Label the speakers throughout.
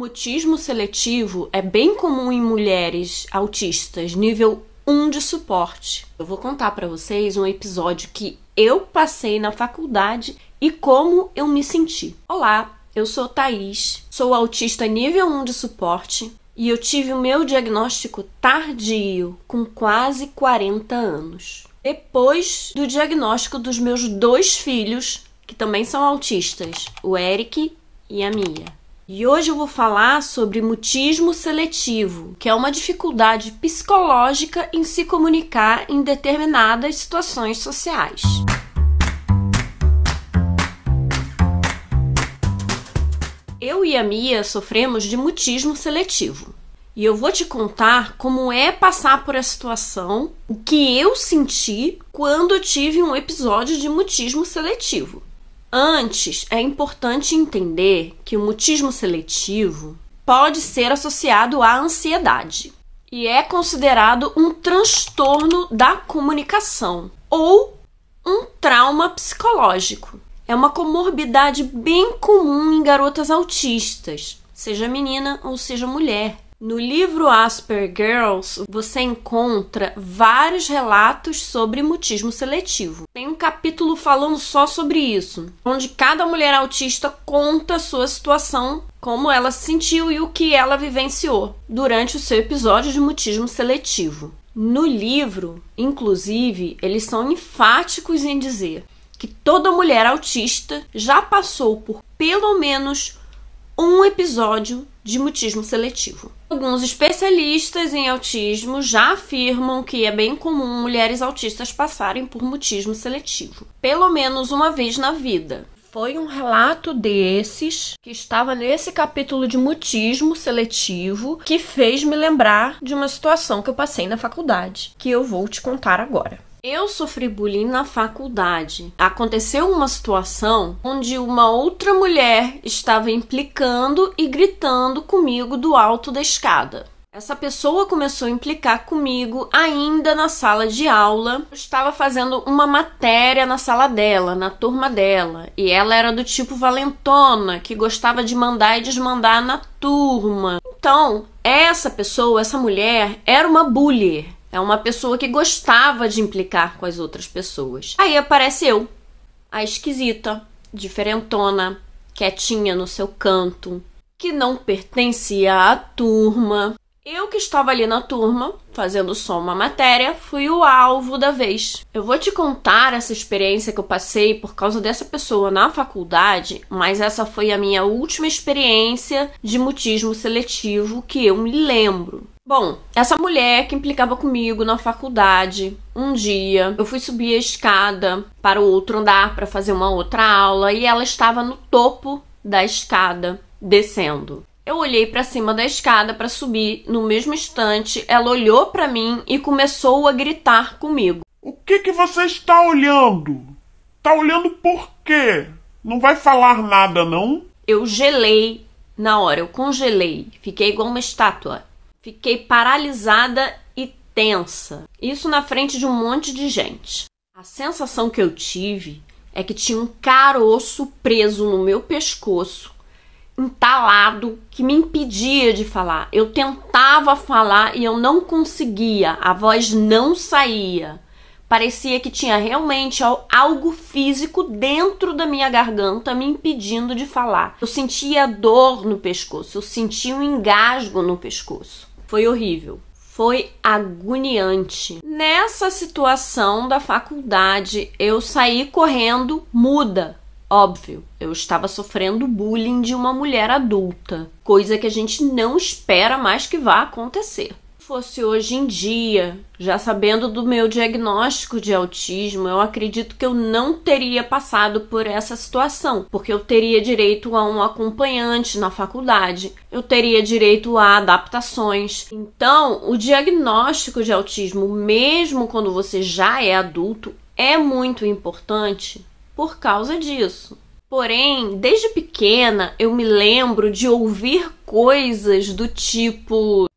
Speaker 1: mutismo seletivo é bem comum em mulheres autistas, nível 1 de suporte. Eu vou contar para vocês um episódio que eu passei na faculdade e como eu me senti. Olá, eu sou Thaís, sou autista nível 1 de suporte e eu tive o meu diagnóstico tardio, com quase 40 anos. Depois do diagnóstico dos meus dois filhos, que também são autistas, o Eric e a Mia. E hoje eu vou falar sobre mutismo seletivo, que é uma dificuldade psicológica em se comunicar em determinadas situações sociais. Eu e a Mia sofremos de mutismo seletivo. E eu vou te contar como é passar por essa situação, o que eu senti quando eu tive um episódio de mutismo seletivo. Antes, é importante entender que o mutismo seletivo pode ser associado à ansiedade e é considerado um transtorno da comunicação ou um trauma psicológico. É uma comorbidade bem comum em garotas autistas, seja menina ou seja mulher. No livro Asper Girls, você encontra vários relatos sobre mutismo seletivo. Tem um capítulo falando só sobre isso, onde cada mulher autista conta a sua situação, como ela se sentiu e o que ela vivenciou durante o seu episódio de mutismo seletivo. No livro, inclusive, eles são enfáticos em dizer que toda mulher autista já passou por pelo menos um episódio de mutismo seletivo. Alguns especialistas em autismo já afirmam que é bem comum mulheres autistas passarem por mutismo seletivo, pelo menos uma vez na vida. Foi um relato desses que estava nesse capítulo de mutismo seletivo que fez me lembrar de uma situação que eu passei na faculdade, que eu vou te contar agora. Eu sofri bullying na faculdade. Aconteceu uma situação onde uma outra mulher estava implicando e gritando comigo do alto da escada. Essa pessoa começou a implicar comigo ainda na sala de aula. Eu estava fazendo uma matéria na sala dela, na turma dela, e ela era do tipo valentona, que gostava de mandar e desmandar na turma. Então, essa pessoa, essa mulher, era uma bully. É uma pessoa que gostava de implicar com as outras pessoas. Aí aparece eu, a esquisita, diferentona, quietinha no seu canto, que não pertencia à turma. Eu que estava ali na turma, fazendo só uma matéria, fui o alvo da vez. Eu vou te contar essa experiência que eu passei por causa dessa pessoa na faculdade, mas essa foi a minha última experiência de mutismo seletivo que eu me lembro. Bom, essa mulher que implicava comigo na faculdade, um dia eu fui subir a escada para o outro andar para fazer uma outra aula e ela estava no topo da escada descendo. Eu olhei para cima da escada para subir, no mesmo instante ela olhou para mim e começou a gritar comigo. O que que você está olhando? Tá olhando por quê? Não vai falar nada não? Eu gelei na hora, eu congelei, fiquei igual uma estátua. Fiquei paralisada e tensa. Isso na frente de um monte de gente. A sensação que eu tive é que tinha um caroço preso no meu pescoço, entalado, que me impedia de falar. Eu tentava falar e eu não conseguia, a voz não saía. Parecia que tinha realmente algo físico dentro da minha garganta me impedindo de falar. Eu sentia dor no pescoço, eu sentia um engasgo no pescoço. Foi horrível. Foi agoniante. Nessa situação da faculdade, eu saí correndo muda. Óbvio, eu estava sofrendo bullying de uma mulher adulta, coisa que a gente não espera mais que vá acontecer fosse hoje em dia, já sabendo do meu diagnóstico de autismo, eu acredito que eu não teria passado por essa situação, porque eu teria direito a um acompanhante na faculdade, eu teria direito a adaptações. Então, o diagnóstico de autismo, mesmo quando você já é adulto, é muito importante por causa disso. Porém, desde pequena eu me lembro de ouvir coisas do tipo: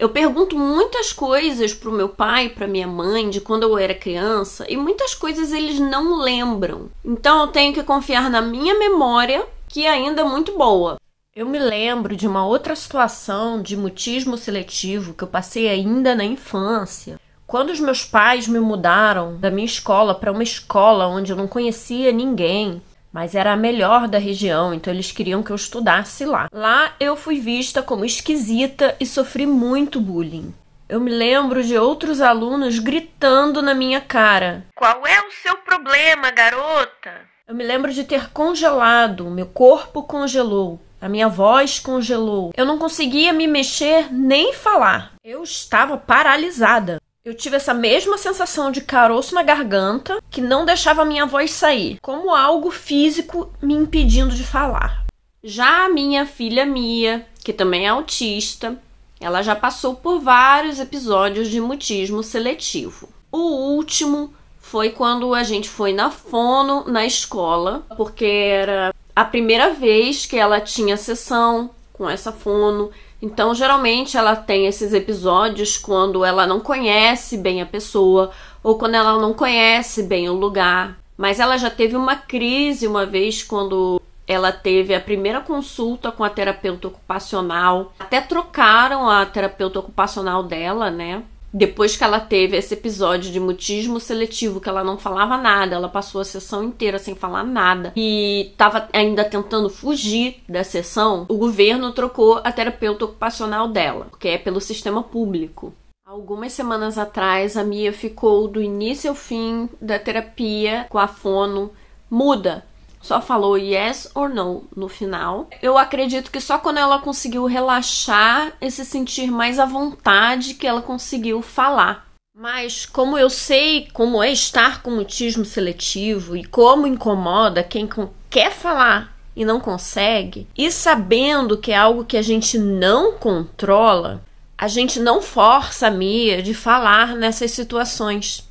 Speaker 1: eu pergunto muitas coisas pro meu pai, pra minha mãe, de quando eu era criança, e muitas coisas eles não lembram. Então eu tenho que confiar na minha memória, que é ainda é muito boa. Eu me lembro de uma outra situação de mutismo seletivo que eu passei ainda na infância. Quando os meus pais me mudaram da minha escola para uma escola onde eu não conhecia ninguém, mas era a melhor da região, então eles queriam que eu estudasse lá. Lá eu fui vista como esquisita e sofri muito bullying. Eu me lembro de outros alunos gritando na minha cara: Qual é o seu problema, garota? Eu me lembro de ter congelado, meu corpo congelou, a minha voz congelou. Eu não conseguia me mexer nem falar. Eu estava paralisada. Eu tive essa mesma sensação de caroço na garganta que não deixava minha voz sair, como algo físico me impedindo de falar. Já a minha filha Mia, que também é autista, ela já passou por vários episódios de mutismo seletivo. O último foi quando a gente foi na fono na escola, porque era a primeira vez que ela tinha sessão com essa fono então, geralmente ela tem esses episódios quando ela não conhece bem a pessoa ou quando ela não conhece bem o lugar. Mas ela já teve uma crise uma vez quando ela teve a primeira consulta com a terapeuta ocupacional. Até trocaram a terapeuta ocupacional dela, né? Depois que ela teve esse episódio de mutismo seletivo, que ela não falava nada, ela passou a sessão inteira sem falar nada e estava ainda tentando fugir da sessão, o governo trocou a terapeuta ocupacional dela, que é pelo sistema público. Algumas semanas atrás, a Mia ficou do início ao fim da terapia com a fono muda só falou yes or no no final. Eu acredito que só quando ela conseguiu relaxar e se sentir mais à vontade que ela conseguiu falar. Mas como eu sei como é estar com mutismo seletivo e como incomoda quem quer falar e não consegue, e sabendo que é algo que a gente não controla, a gente não força a Mia de falar nessas situações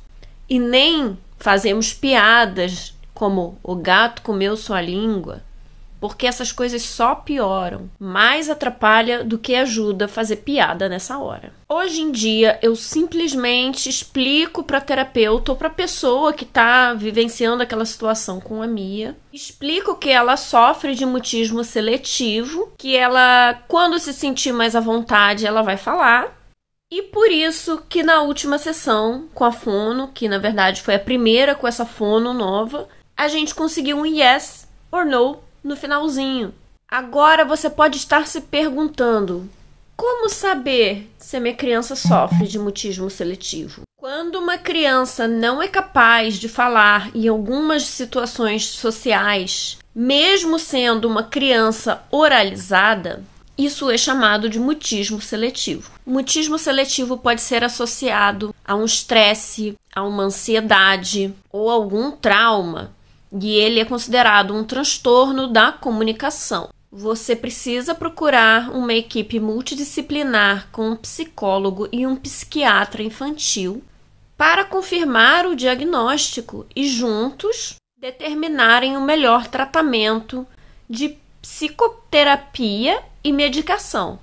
Speaker 1: e nem fazemos piadas como o gato comeu sua língua, porque essas coisas só pioram, mais atrapalha do que ajuda a fazer piada nessa hora. Hoje em dia eu simplesmente explico para terapeuta ou para pessoa que está vivenciando aquela situação com a Mia, explico que ela sofre de mutismo seletivo, que ela quando se sentir mais à vontade, ela vai falar, e por isso que na última sessão com a Fono, que na verdade foi a primeira com essa Fono nova, a gente conseguiu um yes or no no finalzinho. Agora você pode estar se perguntando: como saber se a minha criança sofre de mutismo seletivo? Quando uma criança não é capaz de falar em algumas situações sociais, mesmo sendo uma criança oralizada, isso é chamado de mutismo seletivo. mutismo seletivo pode ser associado a um estresse, a uma ansiedade ou algum trauma e ele é considerado um transtorno da comunicação. Você precisa procurar uma equipe multidisciplinar com um psicólogo e um psiquiatra infantil para confirmar o diagnóstico e juntos determinarem o melhor tratamento de psicoterapia e medicação.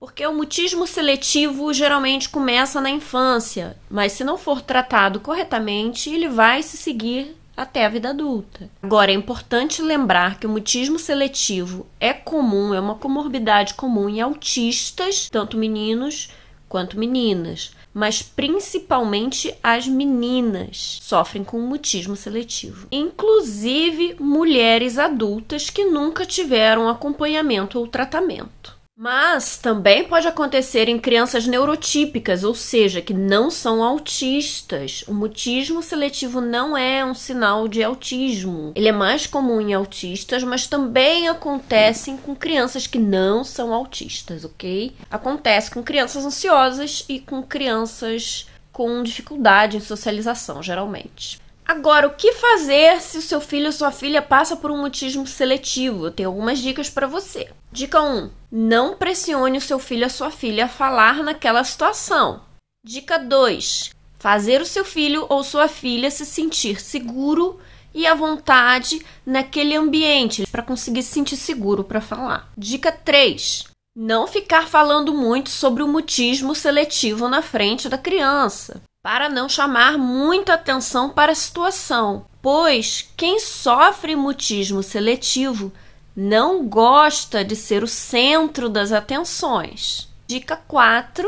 Speaker 1: Porque o mutismo seletivo geralmente começa na infância, mas se não for tratado corretamente, ele vai se seguir até a vida adulta. Agora, é importante lembrar que o mutismo seletivo é comum, é uma comorbidade comum em autistas, tanto meninos quanto meninas, mas principalmente as meninas sofrem com mutismo seletivo, inclusive mulheres adultas que nunca tiveram acompanhamento ou tratamento. Mas também pode acontecer em crianças neurotípicas, ou seja, que não são autistas. O mutismo seletivo não é um sinal de autismo. Ele é mais comum em autistas, mas também acontece com crianças que não são autistas, ok? Acontece com crianças ansiosas e com crianças com dificuldade em socialização, geralmente. Agora, o que fazer se o seu filho ou sua filha passa por um mutismo seletivo? Eu tenho algumas dicas para você. Dica 1: não pressione o seu filho ou sua filha a falar naquela situação. Dica 2: fazer o seu filho ou sua filha se sentir seguro e à vontade naquele ambiente para conseguir se sentir seguro para falar. Dica 3: não ficar falando muito sobre o mutismo seletivo na frente da criança para não chamar muito atenção para a situação, pois quem sofre mutismo seletivo não gosta de ser o centro das atenções. Dica 4: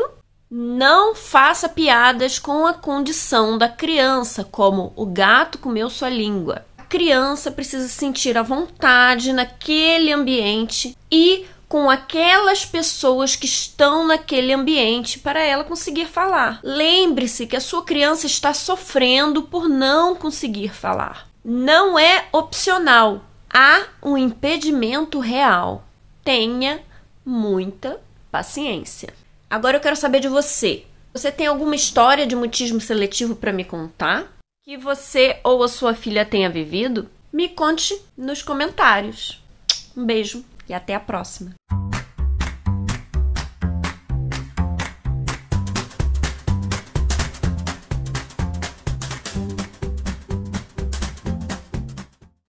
Speaker 1: não faça piadas com a condição da criança, como o gato comeu sua língua. A criança precisa sentir a vontade naquele ambiente e com aquelas pessoas que estão naquele ambiente para ela conseguir falar. Lembre-se que a sua criança está sofrendo por não conseguir falar. Não é opcional, há um impedimento real. Tenha muita paciência. Agora eu quero saber de você. Você tem alguma história de mutismo seletivo para me contar? Que você ou a sua filha tenha vivido? Me conte nos comentários. Um beijo e até a próxima!